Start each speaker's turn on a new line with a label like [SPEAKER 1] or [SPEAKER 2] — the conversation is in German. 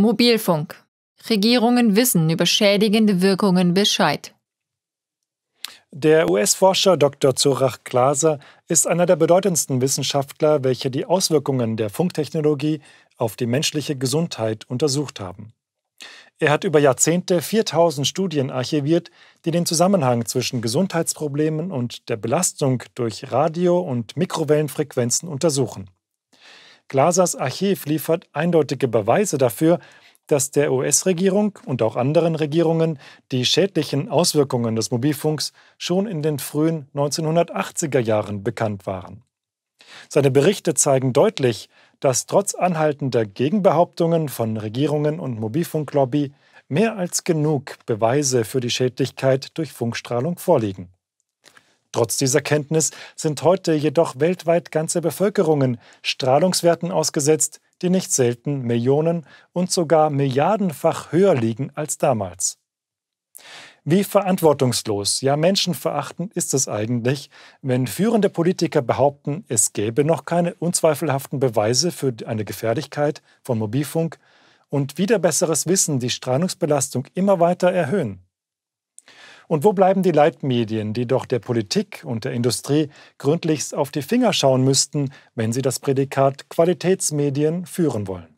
[SPEAKER 1] Mobilfunk. Regierungen wissen über schädigende Wirkungen Bescheid. Der US-Forscher Dr. Zorach Glaser ist einer der bedeutendsten Wissenschaftler, welche die Auswirkungen der Funktechnologie auf die menschliche Gesundheit untersucht haben. Er hat über Jahrzehnte 4000 Studien archiviert, die den Zusammenhang zwischen Gesundheitsproblemen und der Belastung durch Radio- und Mikrowellenfrequenzen untersuchen. Glasers Archiv liefert eindeutige Beweise dafür, dass der US-Regierung und auch anderen Regierungen die schädlichen Auswirkungen des Mobilfunks schon in den frühen 1980er Jahren bekannt waren. Seine Berichte zeigen deutlich, dass trotz anhaltender Gegenbehauptungen von Regierungen und Mobilfunklobby mehr als genug Beweise für die Schädlichkeit durch Funkstrahlung vorliegen. Trotz dieser Kenntnis sind heute jedoch weltweit ganze Bevölkerungen Strahlungswerten ausgesetzt, die nicht selten Millionen und sogar Milliardenfach höher liegen als damals. Wie verantwortungslos, ja menschenverachtend ist es eigentlich, wenn führende Politiker behaupten, es gäbe noch keine unzweifelhaften Beweise für eine Gefährlichkeit von Mobilfunk und wieder besseres Wissen die Strahlungsbelastung immer weiter erhöhen. Und wo bleiben die Leitmedien, die doch der Politik und der Industrie gründlichst auf die Finger schauen müssten, wenn sie das Prädikat Qualitätsmedien führen wollen?